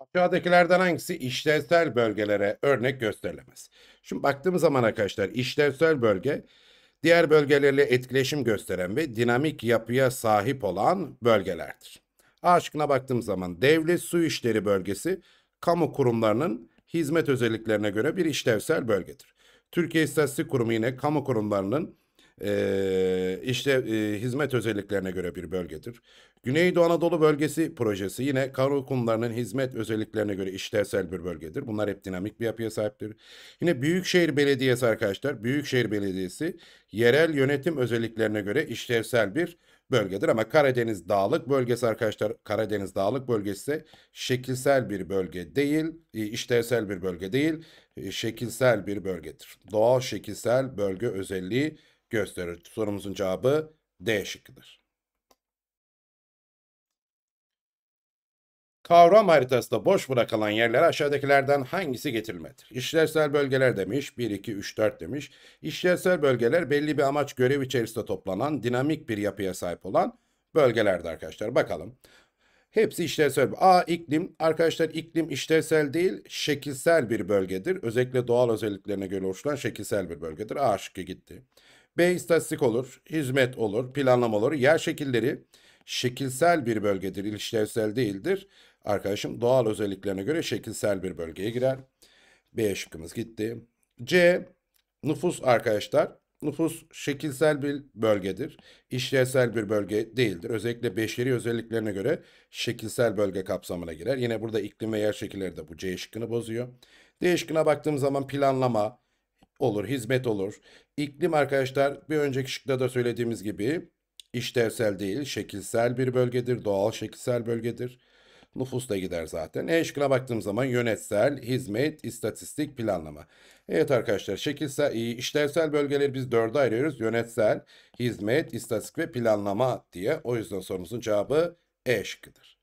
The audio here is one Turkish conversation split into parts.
Aşağıdakilerden hangisi işlevsel bölgelere örnek gösterilemez? Şimdi baktığımız zaman arkadaşlar işlevsel bölge diğer bölgelerle etkileşim gösteren ve dinamik yapıya sahip olan bölgelerdir. A şıkkına baktığım zaman devlet su işleri bölgesi kamu kurumlarının hizmet özelliklerine göre bir işlevsel bölgedir. Türkiye İstatistik Kurumu yine kamu kurumlarının ee, işte e, hizmet özelliklerine göre bir bölgedir. Güneydoğu Anadolu Bölgesi projesi yine Karol Kumları'nın hizmet özelliklerine göre işlevsel bir bölgedir. Bunlar hep dinamik bir yapıya sahiptir. Yine Büyükşehir Belediyesi arkadaşlar, Büyükşehir Belediyesi yerel yönetim özelliklerine göre işlevsel bir bölgedir. Ama Karadeniz Dağlık Bölgesi arkadaşlar, Karadeniz Dağlık Bölgesi şekilsel bir bölge değil, e, işlevsel bir bölge değil, e, şekilsel bir bölgedir. Doğal şekilsel bölge özelliği gösterir. Sorumuzun cevabı D şıkkıdır. Kavram haritasında boş bırakılan yerlere aşağıdakilerden hangisi getirilmedir? İşlevsel bölgeler demiş, 1, 2, 3, 4 demiş. İşlevsel bölgeler belli bir amaç görev içerisinde toplanan, dinamik bir yapıya sahip olan bölgelerdi arkadaşlar. Bakalım. Hepsi işlevsel. A iklim. Arkadaşlar iklim işlevsel değil, şekilsel bir bölgedir. Özellikle doğal özelliklerine göre oluşturan şekilsel bir bölgedir. A şıkkı gitti. B istatistik olur, hizmet olur, planlama olur. Yer şekilleri şekilsel bir bölgedir, ilişkisel değildir. Arkadaşım doğal özelliklerine göre şekilsel bir bölgeye girer. B şıkkımız gitti. C nüfus arkadaşlar. Nüfus şekilsel bir bölgedir. İşlevsel bir bölge değildir. Özellikle beşeri özelliklerine göre şekilsel bölge kapsamına girer. Yine burada iklim ve yer şekilleri de bu C şıkkını bozuyor. D şıkkına baktığım zaman planlama, olur, hizmet olur. İklim arkadaşlar bir önceki şıkta da söylediğimiz gibi işlevsel değil, şekilsel bir bölgedir, doğal şekilsel bölgedir. Nüfus da gider zaten. E şıkkına baktığım zaman yönetsel, hizmet, istatistik, planlama. Evet arkadaşlar şekilsel, işlevsel bölgeleri biz dörde ayırıyoruz. Yönetsel, hizmet, istatistik ve planlama diye. O yüzden sorumuzun cevabı E şıkkıdır.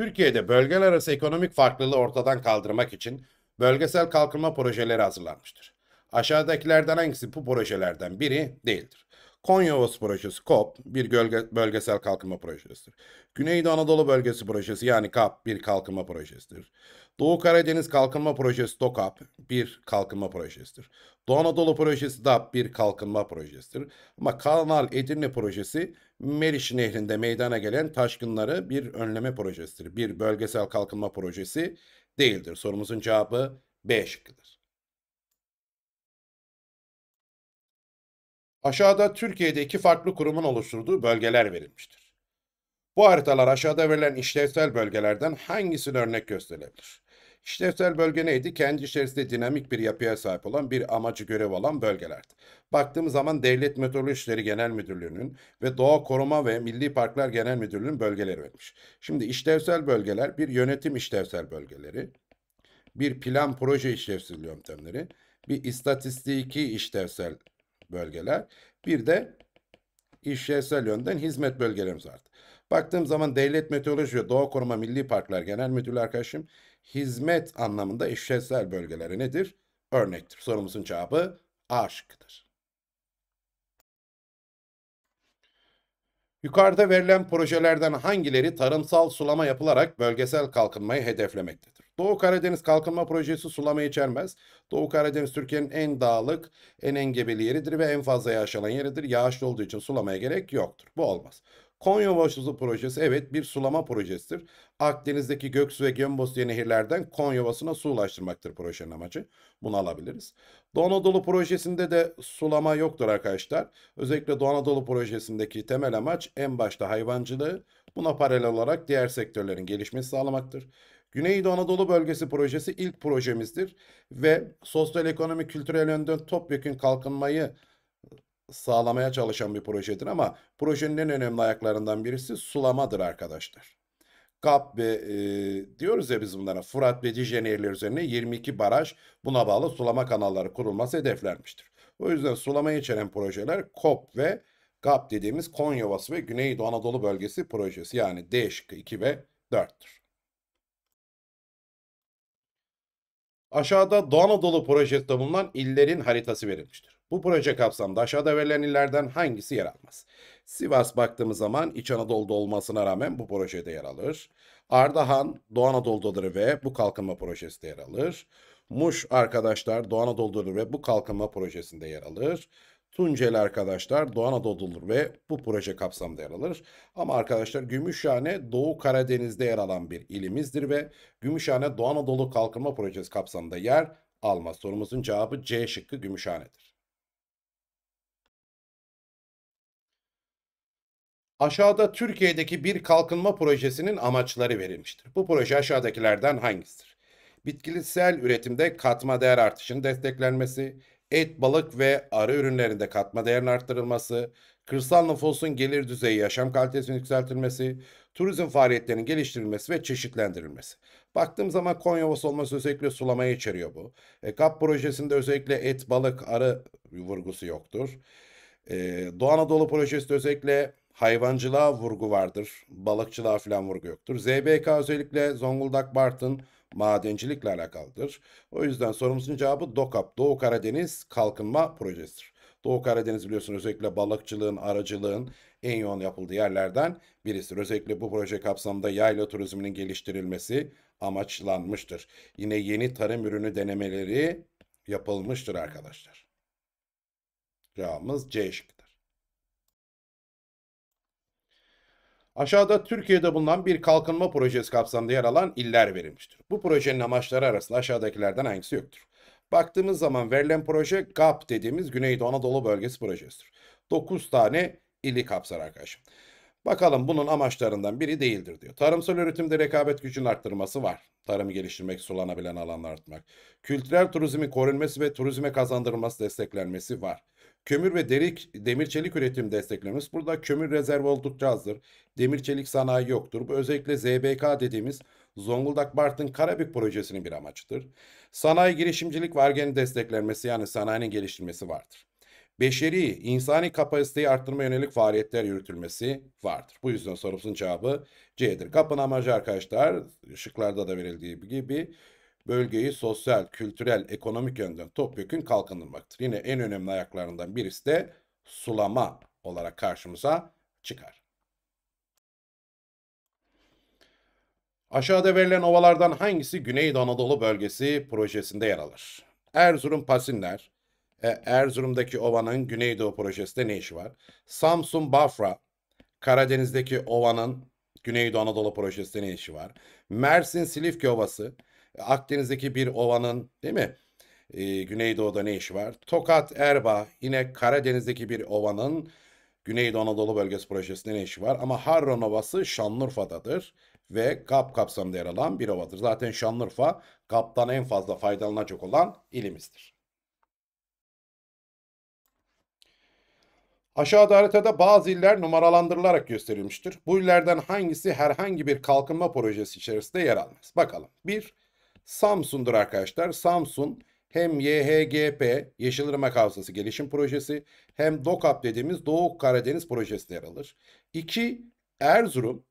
Türkiye'de bölgeler arası ekonomik farklılığı ortadan kaldırmak için bölgesel kalkınma projeleri hazırlanmıştır. Aşağıdakilerden hangisi bu projelerden biri değildir? Konya Ovası projesi KOP bir gölge, bölgesel kalkınma projesidir. Güneydoğu Anadolu Bölgesi projesi yani KAP bir kalkınma projesidir. Doğu Karadeniz Kalkınma Projesi TOKAP bir kalkınma projesidir. Doğu Anadolu Projesi DAP bir kalkınma projesidir. Ama Kanal Edirne Projesi Meriç Nehri'nde meydana gelen taşkınları bir önleme projesidir. Bir bölgesel kalkınma projesi değildir. Sorumuzun cevabı B şıkkıdır. Aşağıda Türkiye'de iki farklı kurumun oluşturduğu bölgeler verilmiştir. Bu haritalar aşağıda verilen işlevsel bölgelerden hangisini örnek gösterebilir? İşlevsel bölge neydi? Kendi içerisinde dinamik bir yapıya sahip olan bir amacı görev alan bölgelerdi. Baktığımız zaman Devlet Meteoroloji İşleri Genel Müdürlüğü'nün ve Doğa Koruma ve Milli Parklar Genel Müdürlüğü'nün bölgeleri vermiş. Şimdi işlevsel bölgeler bir yönetim işlevsel bölgeleri, bir plan proje işlevsel yöntemleri, bir istatistiki işlevsel bölgeler. Bir de işlevsel yönden hizmet bölgelerimiz arttı. Baktığım zaman Devlet Meteoroloji ve Doğa Koruma Milli Parklar Genel Müdürlüğü arkadaşım hizmet anlamında işlevsel bölgeleri nedir? Örnektir. Sorumuzun cevabı A şıkkıdır. Yukarıda verilen projelerden hangileri tarımsal sulama yapılarak bölgesel kalkınmayı hedeflemektedir? Doğu Karadeniz Kalkınma Projesi sulama içermez. Doğu Karadeniz Türkiye'nin en dağlık, en engebeli yeridir ve en fazla yağış alan yeridir. Yağışlı olduğu için sulamaya gerek yoktur. Bu olmaz. Konya Ovası projesi evet bir sulama projesidir. Akdeniz'deki Göksu ve Gömbos diye nehirlerden Konya Ovası'na su ulaştırmaktır projenin amacı. Bunu alabiliriz. Doğu Anadolu projesinde de sulama yoktur arkadaşlar. Özellikle Doğu Anadolu projesindeki temel amaç en başta hayvancılığı, buna paralel olarak diğer sektörlerin gelişmesi sağlamaktır. Güneydoğu Anadolu Bölgesi projesi ilk projemizdir ve sosyoekonomik kültürel yönden topyekun kalkınmayı sağlamaya çalışan bir projedir ama projenin en önemli ayaklarından birisi sulamadır arkadaşlar. Kap ve e, diyoruz ya biz bunlara Fırat ve Dicle nehirleri üzerine 22 baraj buna bağlı sulama kanalları kurulması hedeflenmiştir. O yüzden sulama içeren projeler KOP ve KAP dediğimiz Konya Ovası ve Güneydoğu Anadolu Bölgesi projesi yani D şıkkı 2 ve 4'tür. Aşağıda Doğu Anadolu projesinde bulunan illerin haritası verilmiştir. Bu proje kapsamında aşağıda verilen illerden hangisi yer almaz? Sivas baktığımız zaman İç Anadolu'da olmasına rağmen bu projede yer alır. Ardahan, Doğu Anadolu'dadır ve bu kalkınma projesi de yer alır. Muş arkadaşlar Doğu Anadolu'dadır ve bu kalkınma projesinde yer alır. Tunceli arkadaşlar Doğu Anadolu'dur ve bu proje kapsamında yer alır. Ama arkadaşlar Gümüşhane Doğu Karadeniz'de yer alan bir ilimizdir ve Gümüşhane Doğu Anadolu Kalkınma Projesi kapsamında yer almaz. Sorumuzun cevabı C şıkkı Gümüşhane'dir. Aşağıda Türkiye'deki bir kalkınma projesinin amaçları verilmiştir. Bu proje aşağıdakilerden hangisidir? Bitkisel üretimde katma değer artışının desteklenmesi, et, balık ve arı ürünlerinde katma değerin arttırılması, kırsal nüfusun gelir düzeyi yaşam kalitesinin yükseltilmesi, turizm faaliyetlerinin geliştirilmesi ve çeşitlendirilmesi. Baktığım zaman Konya Ovası olması özellikle sulamayı içeriyor bu. E, KAP projesinde özellikle et, balık, arı vurgusu yoktur. E, Doğu Anadolu projesi de özellikle hayvancılığa vurgu vardır. Balıkçılığa falan vurgu yoktur. ZBK özellikle Zonguldak Bartın madencilikle alakalıdır. O yüzden sorumuzun cevabı DOKAP, Doğu Karadeniz Kalkınma Projesidir. Doğu Karadeniz biliyorsunuz özellikle balıkçılığın, aracılığın en yoğun yapıldığı yerlerden birisidir. Özellikle bu proje kapsamında yayla turizminin geliştirilmesi amaçlanmıştır. Yine yeni tarım ürünü denemeleri yapılmıştır arkadaşlar. Cevabımız C şıkkı. Aşağıda Türkiye'de bulunan bir kalkınma projesi kapsamında yer alan iller verilmiştir. Bu projenin amaçları arasında aşağıdakilerden hangisi yoktur? Baktığımız zaman verilen proje GAP dediğimiz Güneydoğu Anadolu Bölgesi projesidir. 9 tane ili kapsar arkadaşım. Bakalım bunun amaçlarından biri değildir diyor. Tarımsal üretimde rekabet gücünün arttırması var. Tarımı geliştirmek, sulanabilen alanlar artmak. Kültürel turizmin korunması ve turizme kazandırılması desteklenmesi var. Kömür ve derik, demir çelik üretim desteklememiz. Burada kömür rezervi oldukça azdır. Demir çelik sanayi yoktur. Bu özellikle ZBK dediğimiz Zonguldak Bartın Karabük projesinin bir amacıdır. Sanayi girişimcilik ve argenin desteklenmesi yani sanayinin geliştirilmesi vardır. Beşeri, insani kapasiteyi arttırma yönelik faaliyetler yürütülmesi vardır. Bu yüzden sorumuzun cevabı C'dir. Kapın amacı arkadaşlar şıklarda da verildiği gibi bölgeyi sosyal, kültürel, ekonomik yönden topyekün kalkındırmaktır. Yine en önemli ayaklarından birisi de sulama olarak karşımıza çıkar. Aşağıda verilen ovalardan hangisi Güneydoğu Anadolu bölgesi projesinde yer alır? Erzurum Pasinler, e, Erzurum'daki ovanın Güneydoğu projesinde ne işi var? Samsun Bafra, Karadeniz'deki ovanın Güneydoğu Anadolu projesinde ne işi var? Mersin Silifke Ovası, Akdeniz'deki bir ovanın değil mi? E, Güneydoğu'da ne işi var? Tokat, Erba, yine Karadeniz'deki bir ovanın Güneydoğu Anadolu Bölgesi projesinde ne işi var? Ama Harran Ovası Şanlıurfa'dadır ve GAP kapsamında yer alan bir ovadır. Zaten Şanlıurfa GAP'tan en fazla faydalanacak olan ilimizdir. Aşağıda haritada bazı iller numaralandırılarak gösterilmiştir. Bu illerden hangisi herhangi bir kalkınma projesi içerisinde yer almaz? Bakalım. 1. Samsun'dur arkadaşlar. Samsun hem YHGP Yeşilırmak Havzası Gelişim Projesi hem DOKAP dediğimiz Doğu Karadeniz Projesi'ne yer alır. İki Erzurum.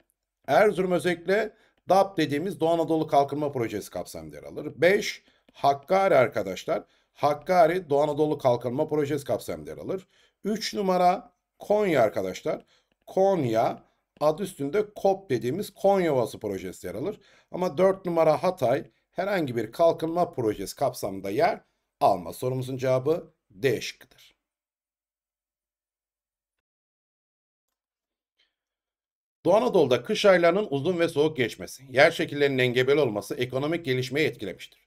Erzurum özellikle DAP dediğimiz Doğu Anadolu Kalkınma Projesi kapsamında yer alır. Beş Hakkari arkadaşlar. Hakkari Doğu Anadolu Kalkınma Projesi kapsamında yer alır. Üç numara Konya arkadaşlar. Konya adı üstünde KOP dediğimiz Konya Ovası Projesi yer alır. Ama dört numara Hatay, herhangi bir kalkınma projesi kapsamında yer alma Sorumuzun cevabı D şıkkıdır. Doğu Anadolu'da kış aylarının uzun ve soğuk geçmesi, yer şekillerinin engebeli olması ekonomik gelişmeye etkilemiştir.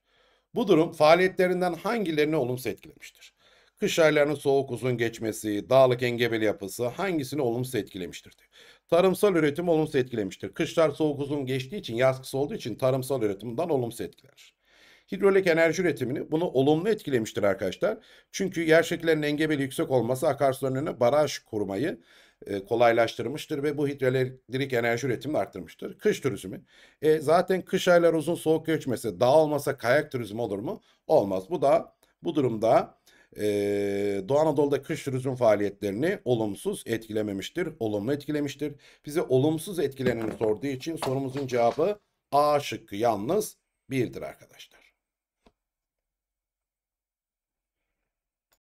Bu durum faaliyetlerinden hangilerini olumsuz etkilemiştir? Kış aylarının soğuk uzun geçmesi, dağlık engebeli yapısı hangisini olumsuz etkilemiştir? Diyor. Tarımsal üretim olumsuz etkilemiştir. Kışlar soğuk uzun geçtiği için yaz kısa olduğu için tarımsal üretimden olumsuz etkiler. Hidrolik enerji üretimini bunu olumlu etkilemiştir arkadaşlar. Çünkü yer şekillerinin engebeli yüksek olması akarsuların önüne baraj kurmayı e, kolaylaştırmıştır ve bu hidroelektrik enerji üretimini arttırmıştır. Kış turizmi. E, zaten kış ayları uzun soğuk geçmesi dağ olmasa kayak turizmi olur mu? Olmaz. Bu da bu durumda e, Doğu Anadolu'da kış turizm faaliyetlerini olumsuz etkilememiştir, olumlu etkilemiştir. Bize olumsuz etkileneni sorduğu için sorumuzun cevabı A şıkkı yalnız birdir arkadaşlar.